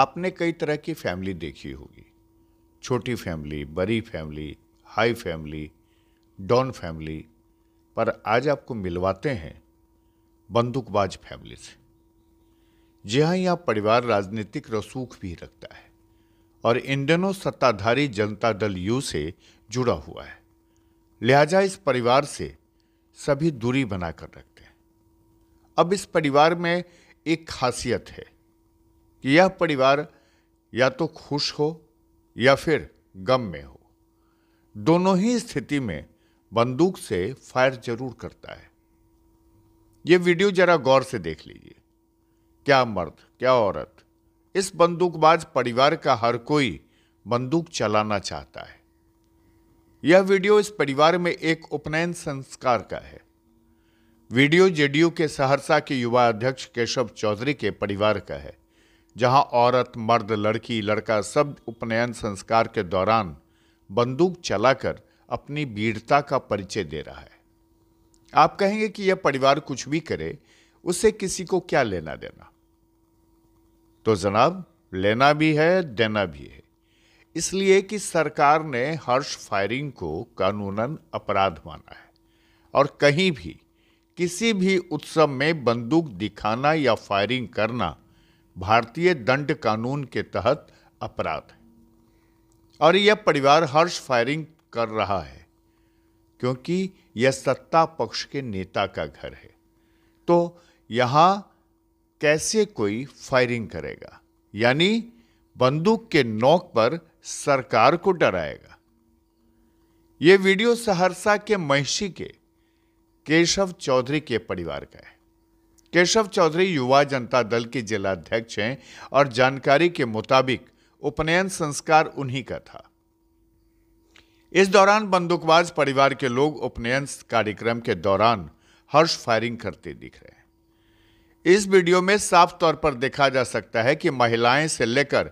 आपने कई तरह की फैमिली देखी होगी छोटी फैमिली बड़ी family high family don family पर आज आपको मिलवाते हैं बंदूकबाज फैमिली से जी हाँ यहाँ परिवार राजनीतिक रसूख भी रखता है और इन दिनों सत्ताधारी जनता दल यू से जुड़ा हुआ है लिहाजा इस परिवार से सभी दूरी बनाकर रखते हैं अब इस परिवार में एक खासियत है कि यह परिवार या तो खुश हो या फिर गम में हो दोनों ही स्थिति में बंदूक से फायर जरूर करता है ये वीडियो जरा गौर से देख लीजिए क्या मर्द क्या औरत इस बंदूकबाज परिवार का हर कोई बंदूक चलाना चाहता है यह वीडियो इस परिवार में एक उपनयन संस्कार का है वीडियो जेडीयू के सहरसा के युवा अध्यक्ष केशव चौधरी के परिवार का है जहां औरत मर्द लड़की लड़का सब उपनयन संस्कार के दौरान बंदूक चलाकर अपनी वीरता का परिचय दे रहा है आप कहेंगे कि यह परिवार कुछ भी करे उससे किसी को क्या लेना देना तो जनाब लेना भी है देना भी है इसलिए कि सरकार ने हर्ष फायरिंग को कानूनन अपराध माना है और कहीं भी किसी भी उत्सव में बंदूक दिखाना या फायरिंग करना भारतीय दंड कानून के तहत अपराध है और यह परिवार हर्ष फायरिंग कर रहा है क्योंकि यह सत्ता पक्ष के नेता का घर है तो यहां कैसे कोई फायरिंग करेगा यानी बंदूक के नोक पर सरकार को डराएगा यह वीडियो सहरसा के महिषी के केशव चौधरी के परिवार का है केशव चौधरी युवा जनता दल के जिलाध्यक्ष हैं और जानकारी के मुताबिक उपनयन संस्कार उन्हीं का था इस दौरान बंदूकबाज परिवार के लोग उपनयन कार्यक्रम के दौरान हर्ष फायरिंग करते दिख रहे हैं इस वीडियो में साफ तौर पर देखा जा सकता है कि महिलाएं से लेकर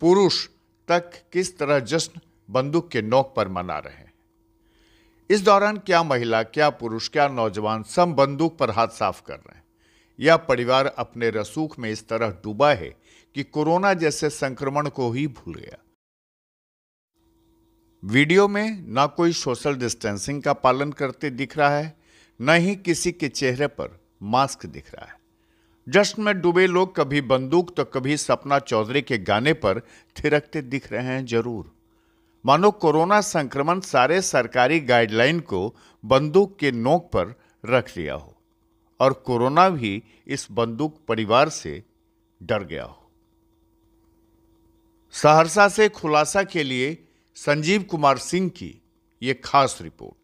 पुरुष तक किस तरह जश्न बंदूक के नोक पर मना रहे हैं इस दौरान क्या महिला क्या पुरुष क्या नौजवान सब बंदूक पर हाथ साफ कर रहे हैं यह परिवार अपने रसूख में इस तरह डूबा है कि कोरोना जैसे संक्रमण को ही भूल गया वीडियो में ना कोई सोशल डिस्टेंसिंग का पालन करते दिख रहा है न ही किसी के चेहरे पर मास्क दिख रहा है जश्न में डूबे लोग कभी बंदूक तो कभी सपना चौधरी के गाने पर थिरकते दिख रहे हैं जरूर मानो कोरोना संक्रमण सारे सरकारी गाइडलाइन को बंदूक के नोक पर रख लिया हो और कोरोना भी इस बंदूक परिवार से डर गया हो सहरसा से खुलासा के लिए संजीव कुमार सिंह की यह खास रिपोर्ट